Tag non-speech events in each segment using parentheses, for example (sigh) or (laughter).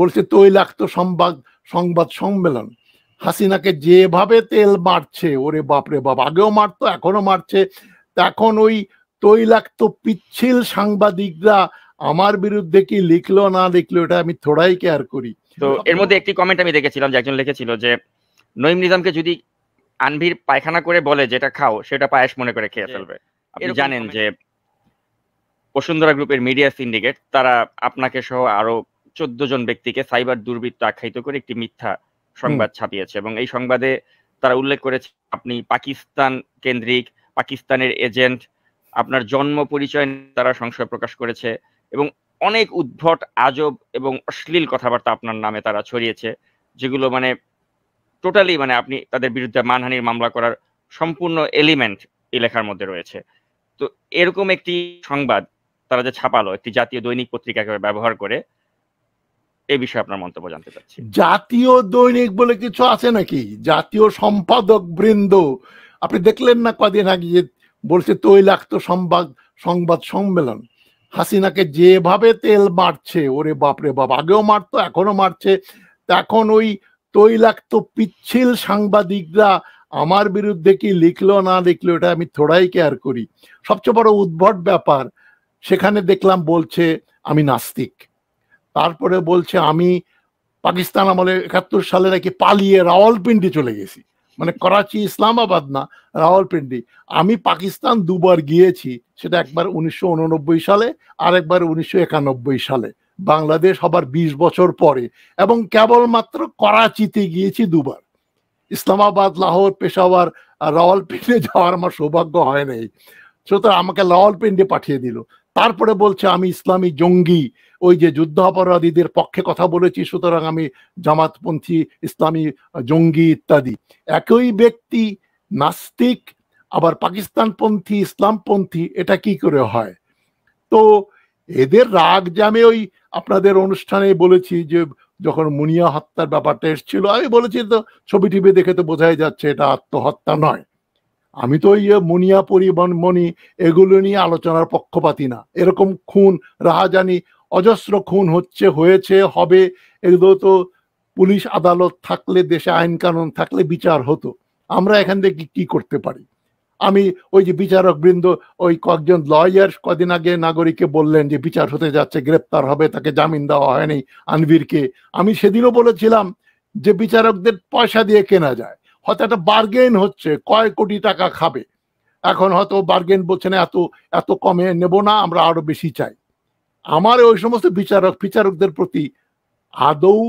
বলছে তৈলাক্ত সংবাদ সংবাদ সম্মেলন হাসিনাকে যেভাবে তেল মারছে ওরে বাপরে বাপ আগেও মারতো এখনো মারছে এখন ওই তৈলাক্ত পিচ্ছিল সাংবাদিকরা আমার বিরুদ্ধে কি লিখলো না লিখলো এটা আমি থোড়াই কেয়ার করি তো এর মধ্যে একটি কমেন্ট আমি দেখেছিলাম যে একজন লিখেছিল যে নইম নিজামকে যদি আনভির পায়খানা করে বলে যেটা খাও সেটা পায়েস মনে করে খেয়ে ফেলবে আপনি জানেন যে বসুন্ধরা গ্রুপের মিডিয়া সিন্ডিকেট তারা আপনাকে সহ আরো চোদ্দ জন ব্যক্তিকে সাইবার দুর্বৃত্ত আখ্যায়িত করে একটি মিথ্যা সংবাদ ছাপিয়েছে এবং এই সংবাদে তারা উল্লেখ করেছে আপনি পাকিস্তান কেন্দ্রিক পাকিস্তানের এজেন্ট আপনার জন্ম পরিচয় তারা সংশয় প্রকাশ করেছে এবং অনেক উদ্ভট আজব এবং অশ্লীল কথাবার্তা আপনার নামে তারা ছড়িয়েছে যেগুলো মানে টোটালি মানে আপনি তাদের বিরুদ্ধে মানহানির মামলা করার সম্পূর্ণ এলিমেন্ট এই লেখার মধ্যে রয়েছে তো এরকম একটি সংবাদ তারা যে ছাপালো একটি জাতীয় দৈনিক পত্রিকাকে ব্যবহার করে এ বিষয়ে আপনার মন্তব্য জানতে চাচ্ছি জাতীয় দৈনিক বলে কিছু আছে নাকি জাতীয় সম্পাদক বৃন্দ আপনি দেখলেন না কদিন আগে যে বলছে তৈলাক্ত সংবাদ সংবাদ সম্মেলন হাসিনাকে যেভাবে তেল মারছে ওরে বাপরে বাপ আগেও মারতো এখনো মারছে এখন ওই তৈলাক্ত পিচ্ছিল সাংবাদিকরা আমার বিরুদ্ধে কি লিখলো না লিখলো এটা আমি থোড়াই কেয়ার করি সবচেয়ে বড় উদ্ভট ব্যাপার সেখানে দেখলাম বলছে আমি নাস্তিক তারপরে বলছে আমি পাকিস্তান আমলে একাত্তর সালে নাকি পালিয়ে রাওয়ালপিন্ডি চলে গেছি মানে করাচি ইসলামাবাদ না রাওয়ালপিন্ডি আমি পাকিস্তান দুবার গিয়েছি সেটা একবার উনিশশো সালে আর একবার উনিশশো সালে বাংলাদেশ হবার ২০ বছর পরে এবং কেবলমাত্র করাচিতে গিয়েছি দুবার ইসলামাবাদ লাহোর পেশাওয়ার রাওয়ালপিন্ডি যাওয়ার আমার সৌভাগ্য হয় নাই সুতরাং আমাকে রাওয়ালপিন্ডি পাঠিয়ে দিল তারপরে বলছে আমি ইসলামী জঙ্গি ওই যে যুদ্ধ অপরাধীদের পক্ষে কথা বলেছি সুতরাং আমি জামাতপন্থী ইসলামী জঙ্গি ইত্যাদি একই ব্যক্তি নাস্তিক আবার পাকিস্তানপন্থী ইসলামপন্থী এটা কি করে হয় তো এদের রাগ যে আমি ওই আপনাদের অনুষ্ঠানে বলেছি যে যখন মুনিয়া হত্যার ব্যাপারটা এসেছিল আমি বলেছি তো ছবি টিভি দেখে তো বোঝাই যাচ্ছে এটা আত্মহত্যা নয় আমি তো ওই মুনিয়া পরিবহন মণি এগুলো নিয়ে আলোচনার পক্ষপাতি না এরকম খুন রাহাজানি অজস্র খুন হচ্ছে হয়েছে হবে এগুলো তো পুলিশ আদালত থাকলে দেশে আইন কানুন থাকলে বিচার হতো আমরা এখান থেকে কি করতে পারি আমি ওই যে বিচারক বৃন্দ ওই কয়েকজন লয়ার কদিন আগে নাগরিককে বললেন যে বিচার হতে যাচ্ছে গ্রেপ্তার হবে তাকে জামিন দেওয়া হয়নি আনভীরকে আমি সেদিনও বলেছিলাম যে বিচারকদের পয়সা দিয়ে কেনা যায় হয়তো একটা বার্গেন হচ্ছে কয় কোটি টাকা খাবে এখন হয়তো বার্গেন বলছে না এত এত কমে নেব না আমরা আরো বেশি চাই আমার ওই সমস্ত বিচারক বিচারকদের প্রতি আদৌ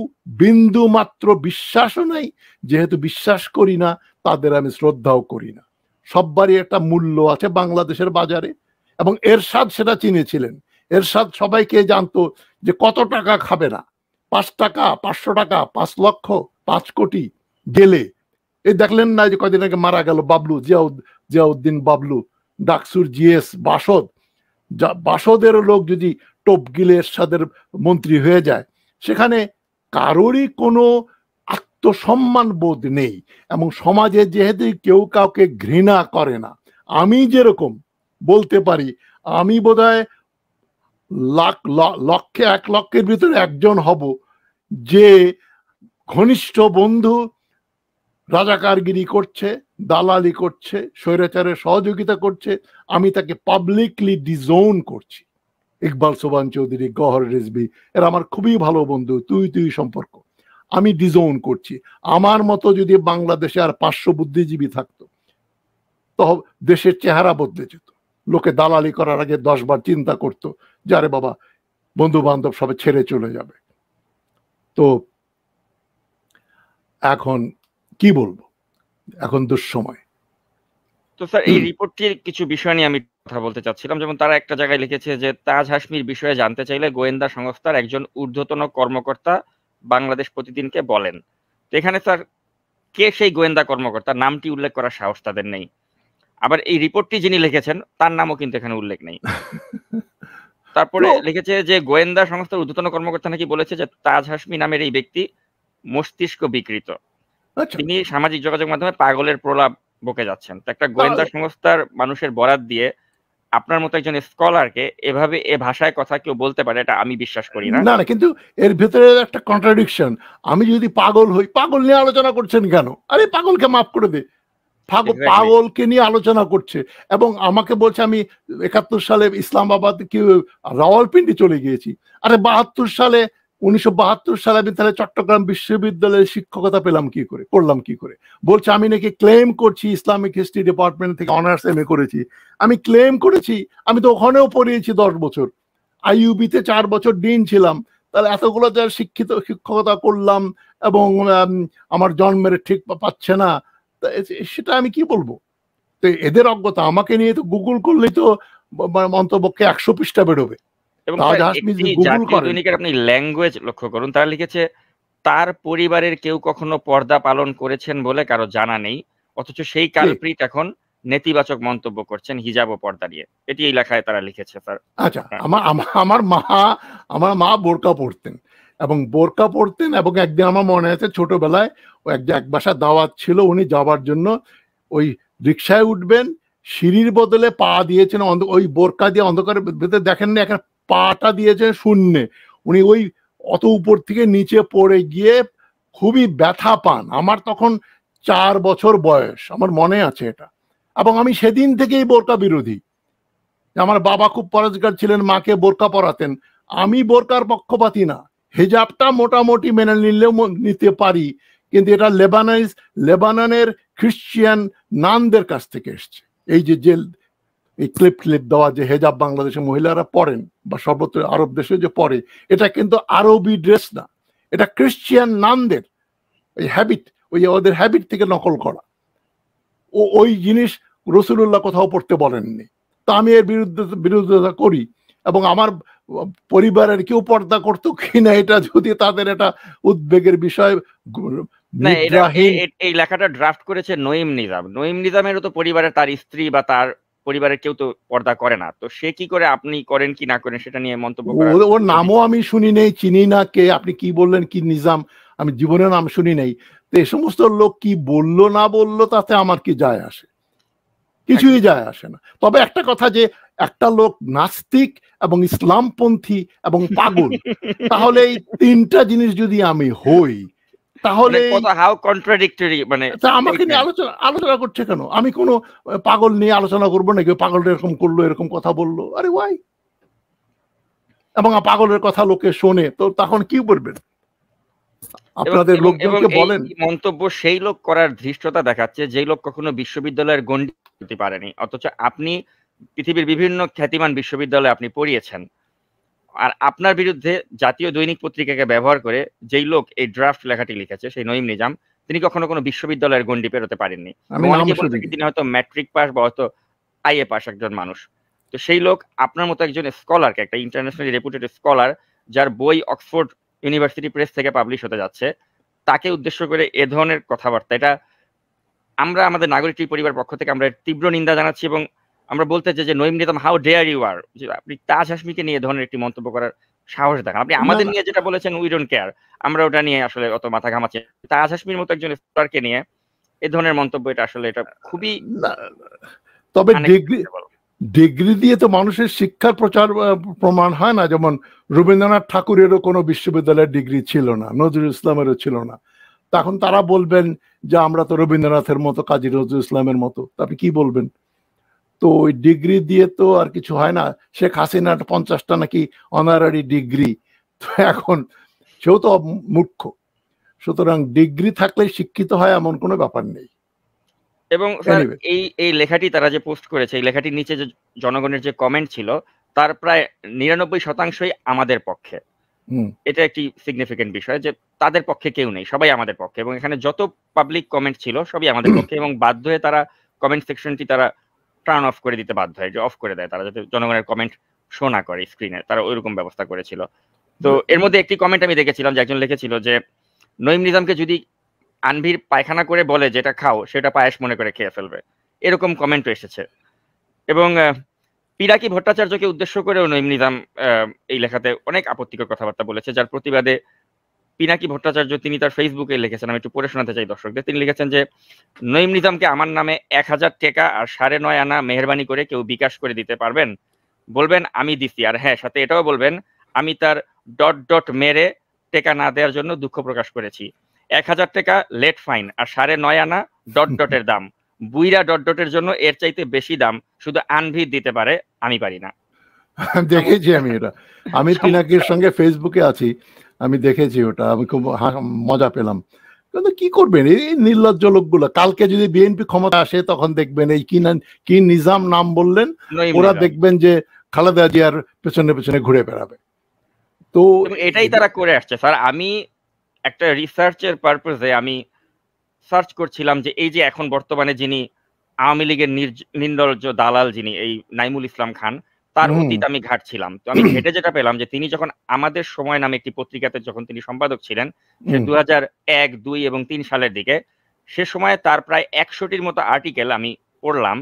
বিন্দু মাত্র বিশ্বাসও নাই যেহেতু বিশ্বাস করি না তাদের আমি শ্রদ্ধাও করি না সববারই একটা মূল্য আছে বাংলাদেশের বাজারে এবং এরশাদ সেটা চিনেছিলেন এরশাদ সবাইকে জানতো যে কত টাকা খাবে না পাঁচ টাকা পাঁচশো টাকা পাঁচ লক্ষ পাঁচ কোটি গেলে এই দেখলেন না যে কদিন আগে মারা গেল বাবলু জিয়াউদ জিয়াউদ্দিন বাবলু ডাকসুর জিএস বাসদ বাসদেরও লোক যদি গিলের এরশাদের মন্ত্রী হয়ে যায় সেখানে কারোরই কোনো আত্মসম্মান বোধ নেই এবং সমাজে যেহেতু কেউ কাউকে ঘৃণা করে না আমি যেরকম বলতে পারি আমি বোধ হয় লাখ লক্ষে এক লক্ষের ভিতরে একজন হব যে ঘনিষ্ঠ বন্ধু রাজাকারগিরি করছে দালালি করছে স্বৈরাচারের সহযোগিতা করছে আমি তাকে পাবলিকলি ডিজোন করছি ইকবাল সোবান চৌধুরী গহর রেজবি এরা আমার খুবই ভালো বন্ধু তুই তুই সম্পর্ক আমি ডিজোন করছি আমার মতো যদি বাংলাদেশে আর পাঁচশো বুদ্ধিজীবী থাকতো তো দেশের চেহারা বদলে যেত লোকে দালালি করার আগে দশবার চিন্তা করত যারে বাবা বন্ধু বান্ধব সবে ছেড়ে চলে যাবে তো এখন কি বলবো এখন দুঃসময় তো স্যার এই রিপোর্টটির কিছু বিষয় নিয়ে আমি কথা বলতে চাচ্ছিলাম যেমন তারা একটা জায়গায় লিখেছে যে তাজ হাসমির বিষয়ে জানতে চাইলে গোয়েন্দা সংস্থার একজন ঊর্ধ্বতন কর্মকর্তা বাংলাদেশ প্রতিদিনকে বলেন এখানে স্যার কে সেই গোয়েন্দা কর্মকর্তা নামটি উল্লেখ করার সাহস তাদের নেই আবার এই রিপোর্টটি যিনি লিখেছেন তার নামও কিন্তু এখানে উল্লেখ নেই (laughs) তারপরে লিখেছে যে গোয়েন্দা সংস্থার ঊর্ধ্বতন কর্মকর্তা নাকি বলেছে যে তাজ হাসমি নামের এই ব্যক্তি মস্তিষ্ক বিকৃত আচ্ছা। তিনি সামাজিক যোগাযোগ মাধ্যমে পাগলের প্রলাপ বকে যাচ্ছেন একটা গোয়েন্দা সংস্থার মানুষের বরাদ দিয়ে আপনার মতো একজন স্কলারকে এভাবে এ ভাষায় কথা কেউ বলতে পারে এটা আমি বিশ্বাস করি না না কিন্তু এর ভেতরে একটা কন্ট্রাডিকশন আমি যদি পাগল হই পাগল নিয়ে আলোচনা করছেন কেন আরে পাগলকে মাফ করে দে পাগলকে নিয়ে আলোচনা করছে এবং আমাকে বলছে আমি একাত্তর সালে ইসলামাবাদ কি রাওয়ালপিন্ডি চলে গিয়েছি আরে বাহাত্তর সালে উনিশশো সালে আমি তাহলে চট্টগ্রাম বিশ্ববিদ্যালয়ের শিক্ষকতা পেলাম কি করে করলাম কি করে বলছে আমি নাকি ক্লেম করছি ইসলামিক হিস্ট্রি ডিপার্টমেন্ট থেকে অনার্স এম করেছি আমি ক্লেম করেছি আমি তো ওখানেও পড়িয়েছি দশ বছর আইইউবিতে চার বছর ডিন ছিলাম তাহলে এতগুলো যার শিক্ষিত শিক্ষকতা করলাম এবং আমার জন্মের ঠিক পাচ্ছে না সেটা আমি কি বলবো তো এদের অজ্ঞতা আমাকে নিয়ে তো গুগল করলেই তো মন্তব্যকে একশো পৃষ্ঠা বেরোবে এবং দৈনিকের আপনি ল্যাঙ্গুয়েজ লক্ষ্য করুন তারা লিখেছে তার পরিবারের কেউ কখনো পর্দা পালন করেছেন বলে কারো জানা নেই অথচ সেই কালপ্রিট এখন নেতিবাচক মন্তব্য করছেন হিজাব ও পর্দা নিয়ে এটি এই লেখায় তারা লিখেছে স্যার আচ্ছা আমার আমার মা আমার মা বোরকা পড়তেন এবং বোরকা পড়তেন এবং একদিন আমার মনে আছে ছোটবেলায় ও একদিন এক বাসা দাওয়াত ছিল উনি যাওয়ার জন্য ওই রিক্সায় উঠবেন সিঁড়ির বদলে পা দিয়েছেন ওই বোরকা দিয়ে অন্ধকারের ভেতরে দেখেননি একটা পাটা দিয়েছে শূন্যে উনি ওই অত উপর থেকে নিচে পড়ে গিয়ে খুবই ব্যথা পান আমার তখন চার বছর বয়স আমার মনে আছে এটা এবং আমি সেদিন থেকেই বোরকা বিরোধী আমার বাবা খুব পরাজগার ছিলেন মাকে বোরকা পরাতেন আমি বোরকার পক্ষপাতি না হেজাবটা মোটামুটি মেনে নিলেও নিতে পারি কিন্তু এটা লেবানাইজ লেবাননের খ্রিশ্চিয়ান নানদের কাছ থেকে এসছে এই যে জেল এই ক্লিপ ক্লিপ দেওয়া যে হেজাব বাংলাদেশের মহিলারা পড়েন বা সর্বত্র আরব দেশে যে পড়ে এটা কিন্তু আরবি ড্রেস না এটা ক্রিশ্চিয়ান নামদের ওই হ্যাবিট ওই ওদের হ্যাবিট থেকে নকল করা ও ওই জিনিস রসুলুল্লাহ কোথাও পড়তে বলেননি তা আমি এর বিরুদ্ধে বিরোধিতা করি এবং আমার পরিবারের কেউ পর্দা করতো কিনা এটা যদি তাদের এটা উদ্বেগের বিষয় এই লেখাটা ড্রাফট করেছে নঈম নিজাম নঈম নিজামেরও তো পরিবারে তার স্ত্রী বা তার পরিবারের কেউ তো পর্দা করে না তো সে কি করে আপনি করেন কি না করেন সেটা নিয়ে মন্তব্য ওর নামও আমি শুনি নেই চিনি না কে আপনি কি বললেন কি নিজাম আমি জীবনের নাম শুনি নাই তো এ সমস্ত লোক কি বললো না বললো তাতে আমার কি যায় আসে কিছুই যায় আসে না তবে একটা কথা যে একটা লোক নাস্তিক এবং ইসলামপন্থী এবং পাগল (laughs) তাহলে এই তিনটা জিনিস যদি আমি হই তাহলে হাউ কন্ট্রাডিক্টরি মানে, মানে আমাকে নিয়ে আলোচনা আলোচনা করছে কেন আমি কোনো পাগল নিয়ে আলোচনা করবো নাকি পাগল এরকম করলো এরকম কথা বললো আরে ওয়াই এবং পাগলের কথা লোকে শোনে তো তখন কি করবেন আপনাদের লোকজনকে বলেন মন্তব্য সেই লোক করার ধৃষ্টতা দেখাচ্ছে যেই লোক কখনো বিশ্ববিদ্যালয়ের গণ্ডি পারেনি অথচ আপনি পৃথিবীর বিভিন্ন খ্যাতিমান বিশ্ববিদ্যালয়ে আপনি পড়িয়েছেন আর আপনার বিরুদ্ধে জাতীয় দৈনিক পত্রিকাকে ব্যবহার করে যেই লোক এই ড্রাফট লেখাটি লিখেছে সেই নঈম নিজাম তিনি কখনো কোনো বিশ্ববিদ্যালয়ের গন্ডি পেরোতে পারেননি তিনি হয়তো ম্যাট্রিক পাস বা হয়তো আইএ পাস একজন মানুষ তো সেই লোক আপনার মতো একজন স্কলারকে একটা ইন্টারন্যাশনালি রেপুটেড স্কলার যার বই অক্সফোর্ড ইউনিভার্সিটি প্রেস থেকে পাবলিশ হতে যাচ্ছে তাকে উদ্দেশ্য করে এ ধরনের কথাবার্তা এটা আমরা আমাদের নাগরিক পরিবার পক্ষ থেকে আমরা তীব্র নিন্দা জানাচ্ছি এবং আমরা বলতে চাই যে নইম নিতাম হাউ ডেয়ার ইউ আর আপনি তাজ হাসমিকে নিয়ে ধরনের একটি মন্তব্য করার সাহস দেখান আপনি আমাদের নিয়ে যেটা বলেছেন উই ডোন্ট কেয়ার আমরা ওটা নিয়ে আসলে অত মাথা ঘামাচ্ছি তাজ হাসমির মতো একজন স্টারকে নিয়ে এ ধরনের মন্তব্য এটা আসলে এটা খুবই তবে ডিগ্রি মানে ডিগ্রি দিয়ে তো মানুষের শিক্ষার প্রচার প্রমাণ হয় না যেমন রবীন্দ্রনাথ ঠাকুরেরও কোনো বিশ্ববিদ্যালয়ের ডিগ্রি ছিল না নজরুল ইসলামেরও ছিল না তখন তারা বলবেন যে আমরা তো রবীন্দ্রনাথের মতো কাজী নজরুল ইসলামের মতো আপনি কি বলবেন তো ওই ডিগ্রি দিয়ে তো আর কিছু হয় না শেখ হাসিনার পঞ্চাশটা নাকি অনারারি ডিগ্রি তো এখন সেও তো মূর্খ সুতরাং ডিগ্রি থাকলে শিক্ষিত হয় এমন কোনো ব্যাপার নেই এবং এই এই লেখাটি তারা যে পোস্ট করেছে এই লেখাটির নিচে যে জনগণের যে কমেন্ট ছিল তার প্রায় নিরানব্বই শতাংশই আমাদের পক্ষে এটা একটি সিগনিফিকেন্ট বিষয় যে তাদের পক্ষে কেউ নেই সবাই আমাদের পক্ষে এবং এখানে যত পাবলিক কমেন্ট ছিল সবই আমাদের (clears throat) পক্ষে এবং বাধ্য হয়ে তারা কমেন্ট সেকশনটি তারা টার্ন অফ করে দিতে বাধ্য হয় যে অফ করে দেয় তারা যাতে জনগণের কমেন্ট শো না করে স্ক্রিনে তারা ওইরকম ব্যবস্থা করেছিল তো এর মধ্যে একটি কমেন্ট আমি দেখেছিলাম যে একজন লিখেছিল যে নইম নিজামকে যদি আনভির পায়খানা করে বলে যেটা খাও সেটা পায়েস মনে করে খেয়ে ফেলবে এরকম কমেন্ট এসেছে এবং পিরাকি ভট্টাচার্যকে উদ্দেশ্য করেও নইম নিজাম এই লেখাতে অনেক আপত্তিকর কথাবার্তা বলেছে যার প্রতিবাদে পিনাকি ভট্টাচার্য তিনি তার ফেসবুকে লিখেছেন আমি একটু পড়ে শোনাতে চাই দর্শকদের তিনি লিখেছেন যে নইম নিজামকে আমার নামে এক হাজার টাকা আর সাড়ে নয় আনা মেহরবানি করে কেউ বিকাশ করে দিতে পারবেন বলবেন আমি দিছি আর হ্যাঁ সাথে এটাও বলবেন আমি তার ডট ডট মেরে টেকা না দেওয়ার জন্য দুঃখ প্রকাশ করেছি এক হাজার টাকা লেট ফাইন আর সাড়ে নয় আনা ডট ডটের দাম বুইরা ডট ডটের জন্য এর চাইতে বেশি দাম শুধু আনভি দিতে পারে আমি পারি না দেখেছি আমি এটা আমি পিনাকির সঙ্গে ফেসবুকে আছি আমি দেখেছি ওটা আমি খুব মজা পেলাম কিন্তু কি করবেন এই নির্লজ্জ লোকগুলো কালকে যদি বিএনপি ক্ষমতা আসে তখন দেখবেন এই কি কি নিজাম নাম বললেন ওরা দেখবেন যে খালেদা জিয়ার পেছনে পেছনে ঘুরে বেড়াবে তো এটাই তারা করে আসছে স্যার আমি একটা রিসার্চের পারপোজে আমি সার্চ করছিলাম যে এই যে এখন বর্তমানে যিনি আওয়ামী লীগের নির্লজ্জ দালাল যিনি এই নাইমুল ইসলাম খান তার অতীত আমি ঘাটছিলাম তো আমি ঘেটে যেটা পেলাম যে তিনি যখন আমাদের সময় নামে একটি পত্রিকাতে যখন তিনি সম্পাদক ছিলেন দু হাজার এক দুই এবং তিন সালের দিকে সে সময়ে তার প্রায় একশোটির মতো আর্টিকেল আমি পড়লাম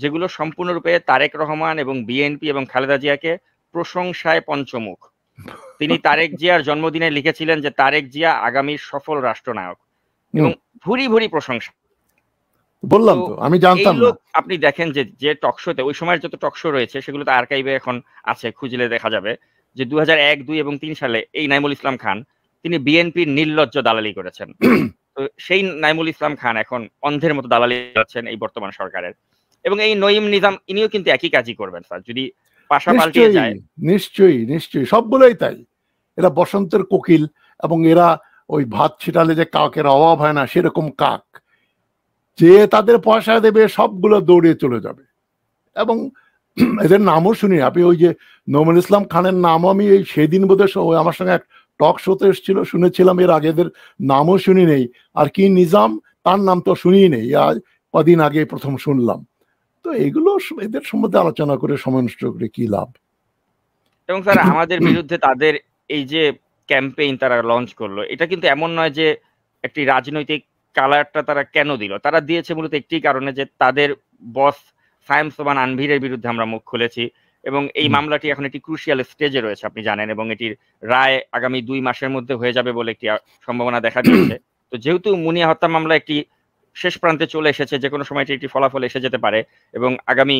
যেগুলো সম্পূর্ণরূপে তারেক রহমান এবং বিএনপি এবং খালেদা জিয়াকে প্রশংসায় পঞ্চমুখ তিনি তারেক জিয়ার জন্মদিনে লিখেছিলেন যে তারেক জিয়া আগামীর সফল রাষ্ট্রনায়ক এবং ভুরি ভুরি প্রশংসা বললাম তো আমি জানতাম আপনি দেখেন যে যে টক শোতে ওই সময়ের যত টক শো রয়েছে সেগুলো তো আর্কাইভে এখন আছে খুঁজলে দেখা যাবে যে দু হাজার এক দুই এবং তিন সালে এই নাইমুল ইসলাম খান তিনি বিএনপির নির্লজ্জ দালালি করেছেন (clears throat) সেই নাইমুল ইসলাম খান এখন অন্ধের মতো দালালি করছেন এই বর্তমান সরকারের এবং এই নঈম নিজাম ইনিও কিন্তু একই কাজই করবেন স্যার যদি পাশা পাল্টিয়ে যায় নিশ্চয়ই নিশ্চয়ই সবগুলোই তাই এরা বসন্তের কোকিল এবং এরা ওই ভাত ছিটালে যে কাকের অভাব হয় না সেরকম কাক যে তাদের পয়সা দেবে সবগুলো দৌড়ে চলে যাবে এবং এদের নামও শুনি আপনি ওই যে নমুল ইসলাম খানের নামও আমি এই সেদিন বোধহয় আমার সঙ্গে এক টক শোতে এসেছিল শুনেছিলাম এর আগে এদের নামও শুনি নেই আর কি নিজাম তার নাম তো শুনি নেই আজ কদিন আগে প্রথম শুনলাম তো এগুলো এদের সম্বন্ধে আলোচনা করে সমনষ্ট করে কি লাভ এবং স্যার আমাদের বিরুদ্ধে তাদের এই যে ক্যাম্পেইন তারা লঞ্চ করলো এটা কিন্তু এমন নয় যে একটি রাজনৈতিক কালারটা তারা কেন দিল তারা দিয়েছে মূলত একটি কারণে যে তাদের বস সায়েম সোমান আনভিরের বিরুদ্ধে আমরা মুখ খুলেছি এবং এই মামলাটি এখন একটি ক্রুশিয়াল স্টেজে রয়েছে আপনি জানেন এবং এটির রায় আগামী দুই মাসের মধ্যে হয়ে যাবে বলে একটি সম্ভাবনা দেখা দিয়েছে (clears throat) তো যেহেতু মুনিয়া হত্যা মামলা একটি শেষ প্রান্তে চলে এসেছে যে কোনো সময় এটি একটি ফলাফল এসে যেতে পারে এবং আগামী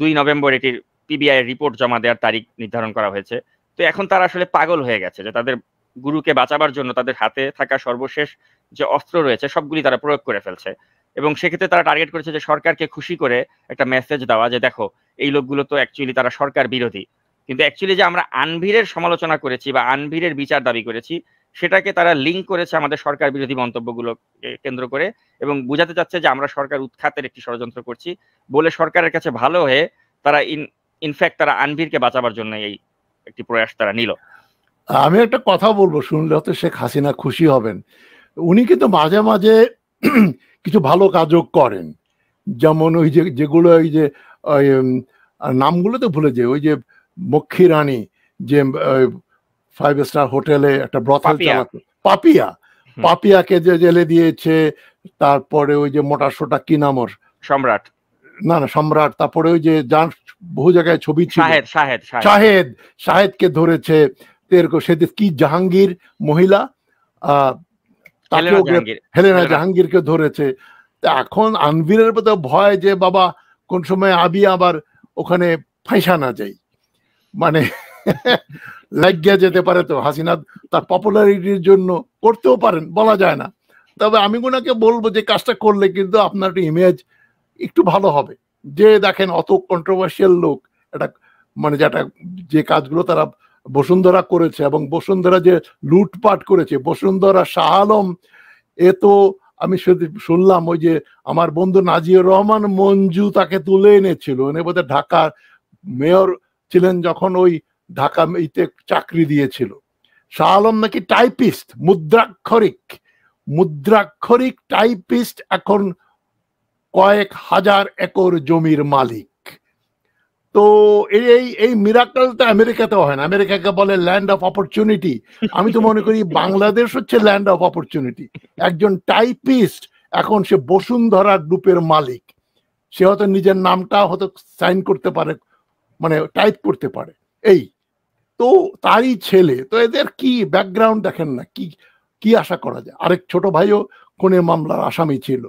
দুই নভেম্বর এটির পিবিআই রিপোর্ট জমা দেওয়ার তারিখ নির্ধারণ করা হয়েছে তো এখন তারা আসলে পাগল হয়ে গেছে যে তাদের গুরুকে বাঁচাবার জন্য তাদের হাতে থাকা সর্বশেষ যে অস্ত্র রয়েছে সবগুলি তারা প্রয়োগ করে ফেলছে এবং সেক্ষেত্রে তারা টার্গেট করেছে যে সরকারকে খুশি করে একটা মেসেজ দেওয়া যে দেখো এই লোকগুলো তো অ্যাকচুয়ালি তারা সরকার বিরোধী কিন্তু অ্যাকচুয়ালি যে আমরা আনভীরের সমালোচনা করেছি বা আনভীরের বিচার দাবি করেছি সেটাকে তারা লিঙ্ক করেছে আমাদের সরকার বিরোধী মন্তব্যগুলো কেন্দ্র করে এবং বোঝাতে চাচ্ছে যে আমরা সরকার উৎখাতের একটি ষড়যন্ত্র করছি বলে সরকারের কাছে ভালো হয়ে তারা ইন ইনফ্যাক্ট তারা আনভীরকে বাঁচাবার জন্য এই একটি প্রয়াস তারা নিল আমি একটা কথা বলবো শুনলে হয়তো শেখ হাসিনা খুশি হবেন উনি কিন্তু মাঝে মাঝে (clears throat) কিছু ভালো কাজও করেন যেমন ওই যে যেগুলো ওই যে নামগুলো তো ভুলে যে ওই যে মক্ষী রানী যে ফাইভ স্টার হোটেলে একটা ব্রত পাপিয়া পাপিয়াকে যে জেলে দিয়েছে তারপরে ওই যে মোটা সোটা কি নাম ওর সম্রাট না না সম্রাট তারপরে ওই যে যার বহু জায়গায় ছবি শাহেদ শাহেদ শাহেদ শাহেদকে ধরেছে এরকম সেদিন কি জাহাঙ্গীর মহিলা হেলেনা জাহাঙ্গীরকে ধরেছে এখন আনভীরের বোধহয় ভয় যে বাবা কোন সময় আবি আবার ওখানে ফাইসা না যাই মানে (laughs) লাগিয়া যেতে পারে তো হাসিনা তার পপুলারিটির জন্য করতেও পারেন বলা যায় না তবে আমি ওনাকে বলবো যে কাজটা করলে কিন্তু আপনার ইমেজ একটু ভালো হবে যে দেখেন অত কন্ট্রোভার্সিয়াল লোক এটা মানে যেটা যে কাজগুলো তারা বসুন্ধরা করেছে এবং বসুন্ধরা যে লুটপাট করেছে বসুন্ধরা শাহ আলম এ তো আমি শুনলাম ওই যে আমার বন্ধু নাজির রহমান মঞ্জু তাকে তুলে এনেছিল এনে বোধ ঢাকার মেয়র ছিলেন যখন ওই ঢাকা ইতে চাকরি দিয়েছিল শাহ আলম নাকি টাইপিস্ট মুদ্রাক্ষরিক মুদ্রাক্ষরিক টাইপিস্ট এখন কয়েক হাজার একর জমির মালিক তো এই এই মিরাকলটা আমেরিকাতে হয় না আমেরিকাকে বলে ল্যান্ড অফ অপরচুনিটি আমি তো মনে করি বাংলাদেশ হচ্ছে ল্যান্ড অফ অপরচুনিটি একজন টাইপিস্ট এখন সে বসুন্ধরা গ্রুপের মালিক সে হয়তো নিজের নামটা হয়তো সাইন করতে পারে মানে টাইপ করতে পারে এই তো তারই ছেলে তো এদের কি ব্যাকগ্রাউন্ড দেখেন না কি কি আশা করা যায় আরেক ছোট ভাইও কোনে মামলার আসামি ছিল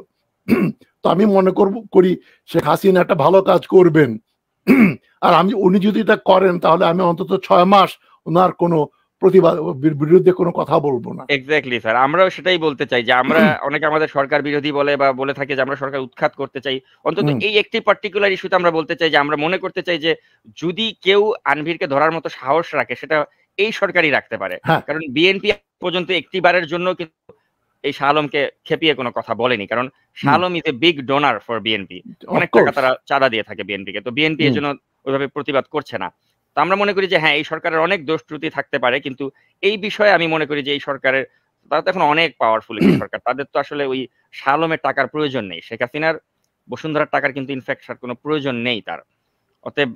তো আমি মনে করব করি শেখ হাসিনা একটা ভালো কাজ করবেন আর আমি উনি যদি এটা করেন তাহলে আমি অন্তত ছয় মাস ওনার কোনো প্রতিবাদ বিরুদ্ধে কোনো কথা বলবো না এক্স্যাক্টলি স্যার আমরাও সেটাই বলতে চাই যে আমরা (clears throat) অনেকে আমাদের সরকার বিরোধী বলে বা বলে থাকে যে আমরা সরকার উৎখাত করতে চাই অন্তত এই একটি পার্টিকুলার ইস্যুতে আমরা বলতে চাই যে আমরা মনে করতে চাই যে যদি কেউ আনভীরকে ধরার মতো সাহস রাখে সেটা এই সরকারই রাখতে পারে হ্যাঁ। কারণ বিএনপি পর্যন্ত একটি বারের জন্য কিন্তু এই শাহলমকে আলমকে খেপিয়ে কোনো কথা বলেনি কারণ Shahalam is a big donor for BNP অনেক টাকা তারা চাঁদা দিয়ে থাকে বিএনপি কে তো বিএনপি এর জন্য ওইভাবে প্রতিবাদ করছে না তো আমরা মনে করি যে হ্যাঁ এই সরকারের অনেক দোষ ত্রুটি থাকতে পারে কিন্তু এই বিষয়ে আমি মনে করি যে এই সরকারের তারা তো এখন অনেক পাওয়ারফুল সরকার তাদের তো আসলে ওই শালমের টাকার প্রয়োজন নেই শেখ হাসিনার বসুন্ধরার টাকার কিন্তু ইনফ্যাক্ট কোনো প্রয়োজন নেই তার অতএব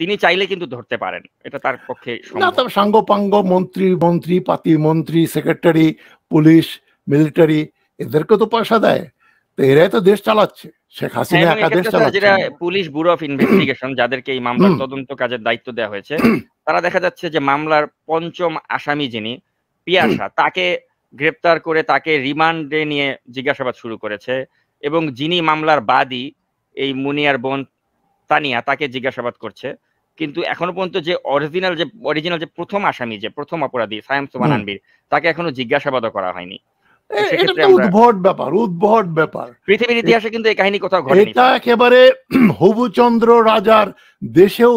তিনি চাইলে কিন্তু ধরতে পারেন এটা তার পক্ষে না সাঙ্গপাঙ্গ মন্ত্রী মন্ত্রী পাতি মন্ত্রী সেক্রেটারি পুলিশ মিলিটারি এদেরকে তো পয়সা দেয় তো এরাই তো দেশ চালাচ্ছে শেখ হ্যাঁ, হাসিনা একা দেশ চালাচ্ছে যেটা পুলিশ ব্যুরো অফ ইনভেস্টিগেশন যাদেরকে এই মামলার তদন্ত কাজের দায়িত্ব দেওয়া হয়েছে তারা দেখা যাচ্ছে যে মামলার পঞ্চম আসামি যিনি পিয়াসা তাকে গ্রেপ্তার করে তাকে রিমান্ডে নিয়ে জিজ্ঞাসাবাদ শুরু করেছে এবং যিনি মামলার বাদী এই মুনিয়ার বোন তানিয়া তাকে জিজ্ঞাসাবাদ করছে কিন্তু এখনো পর্যন্ত যে অরিজিনাল যে অরিজিনাল যে প্রথম আসামি যে প্রথম অপরাধী সায়াম সোমান আনবির তাকে এখনো জিজ্ঞাসাবাদও করা হয়নি (clears throat) রাজার দেশেও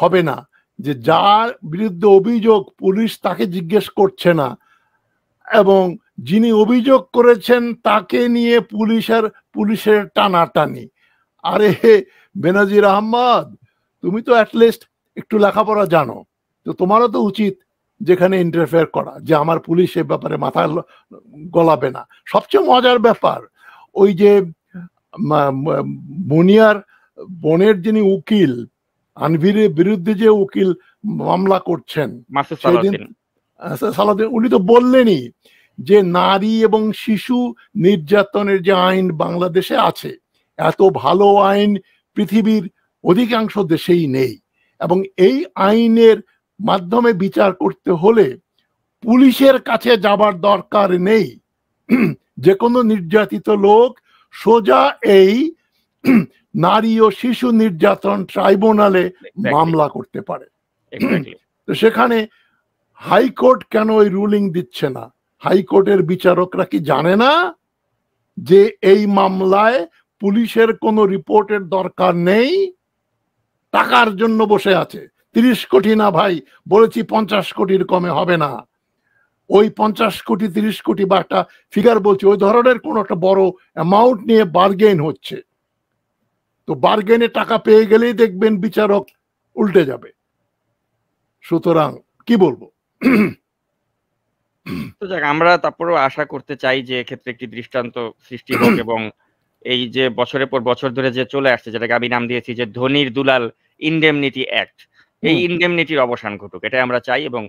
হবে না যে যার বিরুদ্ধে অভিযোগ পুলিশ তাকে জিজ্ঞেস করছে না এবং যিনি অভিযোগ করেছেন তাকে নিয়ে পুলিশের পুলিশের টানাটানি আরে বেনাজির আহমদ তুমি তো অ্যাটলিস্ট একটু লেখাপড়া জানো তো তোমারও তো উচিত যেখানে ইন্টারফেয়ার করা যে আমার পুলিশ এ ব্যাপারে মাথা গলাবে না সবচেয়ে মজার ব্যাপার ওই যে মনিয়ার বোনের যিনি উকিল আনভিরের বিরুদ্ধে যে উকিল মামলা করছেন সালাদিন উনি তো বললেনই যে নারী এবং শিশু নির্যাতনের যে আইন বাংলাদেশে আছে এত ভালো আইন পৃথিবীর অধিকাংশ দেশেই নেই এবং এই আইনের মাধ্যমে বিচার করতে হলে পুলিশের কাছে যাবার দরকার নেই যে কোনো নির্যাতিত লোক সোজা এই নারী ও শিশু নির্যাতন ট্রাইব্যুনালে মামলা করতে পারে তো সেখানে হাইকোর্ট কেন ওই রুলিং দিচ্ছে না হাইকোর্টের বিচারকরা কি জানে না যে এই মামলায় পুলিশের কোনো রিপোর্টের দরকার নেই টাকার জন্য বসে আছে তিরিশ কোটি না ভাই বলেছি পঞ্চাশ কোটির কমে হবে না ওই পঞ্চাশ কোটি তিরিশ কোটি বা একটা ফিগার বলছি ওই ধরনের কোনো একটা বড় অ্যামাউন্ট নিয়ে বার্গেন হচ্ছে তো বার্গেনে টাকা পেয়ে গেলেই দেখবেন বিচারক উল্টে যাবে সুতরাং কি বলবো তো যাক আমরা তারপরে আশা করতে চাই যে এক্ষেত্রে একটি দৃষ্টান্ত সৃষ্টি হোক (coughs) এবং এই যে বছরের পর বছর ধরে যে চলে আসছে যেটাকে আমি নাম দিয়েছি যে ধনির দুলাল ইন্ডেমনিটি অ্যাক্ট এই ইনডেমনিটির অবসান ঘটুক এটাই আমরা চাই এবং